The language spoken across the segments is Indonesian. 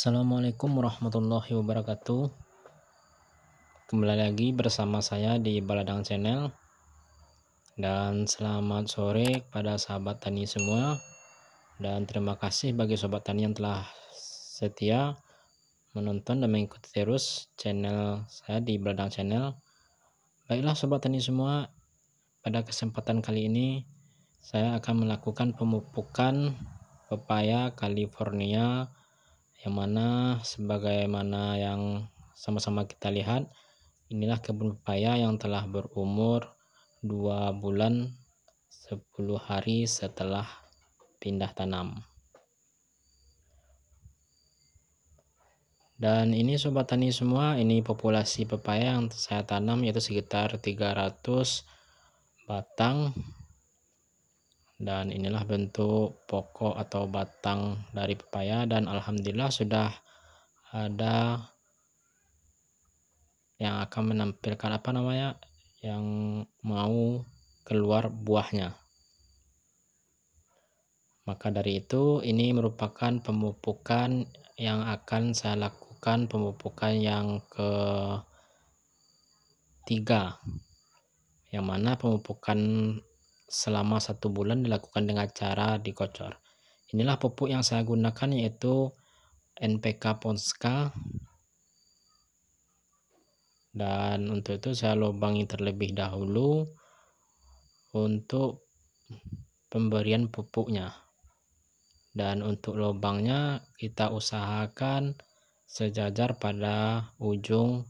Assalamualaikum warahmatullahi wabarakatuh Kembali lagi bersama saya di Baladang Channel Dan selamat sore kepada sahabat tani semua Dan terima kasih bagi sobat tani yang telah setia Menonton dan mengikuti terus channel saya di Baladang Channel Baiklah sobat tani semua Pada kesempatan kali ini Saya akan melakukan pemupukan pepaya California yang mana sebagaimana yang sama-sama kita lihat inilah kebun pepaya yang telah berumur 2 bulan 10 hari setelah pindah tanam dan ini sobat tani semua ini populasi pepaya yang saya tanam yaitu sekitar 300 batang dan inilah bentuk pokok atau batang dari pepaya dan alhamdulillah sudah ada yang akan menampilkan apa namanya yang mau keluar buahnya maka dari itu ini merupakan pemupukan yang akan saya lakukan pemupukan yang ke tiga yang mana pemupukan selama satu bulan dilakukan dengan cara dikocor. Inilah pupuk yang saya gunakan yaitu NPK Ponska dan untuk itu saya lubangi terlebih dahulu untuk pemberian pupuknya dan untuk lubangnya kita usahakan sejajar pada ujung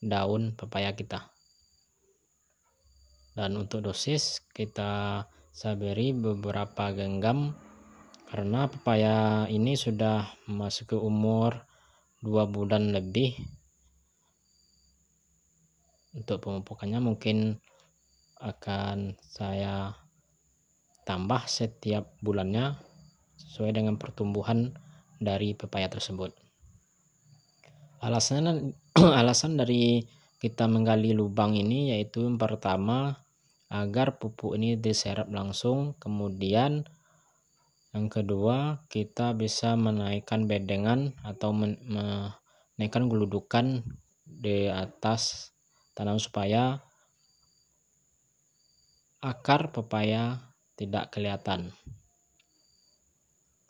daun pepaya kita dan untuk dosis kita saberi beberapa genggam karena pepaya ini sudah masuk ke umur dua bulan lebih untuk pemupukannya mungkin akan saya tambah setiap bulannya sesuai dengan pertumbuhan dari pepaya tersebut alasan alasan dari kita menggali lubang ini yaitu yang pertama agar pupuk ini diserap langsung kemudian yang kedua kita bisa menaikkan bedengan atau men menaikkan geludukan di atas tanam supaya akar pepaya tidak kelihatan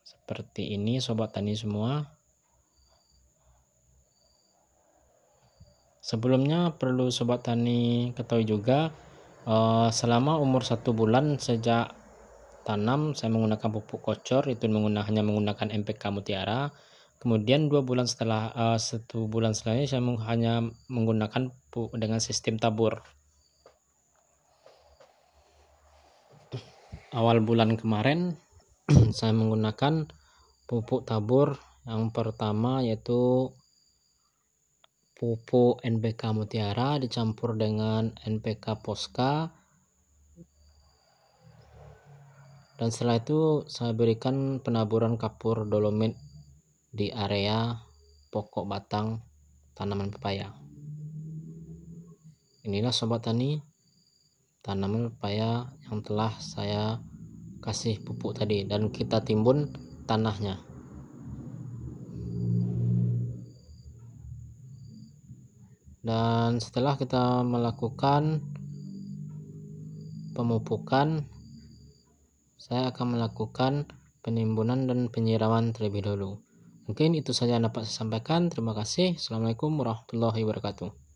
seperti ini sobat tani semua Sebelumnya perlu sobat tani ketahui juga eh, selama umur satu bulan sejak tanam saya menggunakan pupuk kocor itu menggunakan hanya menggunakan MPK mutiara. Kemudian dua bulan setelah eh, satu bulan setelahnya saya hanya menggunakan dengan sistem tabur. Awal bulan kemarin saya menggunakan pupuk tabur yang pertama yaitu pupuk NPK mutiara dicampur dengan NPK Poska dan setelah itu saya berikan penaburan kapur dolomit di area pokok batang tanaman pepaya inilah sobat tani tanaman pepaya yang telah saya kasih pupuk tadi dan kita timbun tanahnya dan setelah kita melakukan pemupukan saya akan melakukan penimbunan dan penyiraman terlebih dahulu mungkin itu saja yang dapat saya sampaikan terima kasih assalamualaikum warahmatullahi wabarakatuh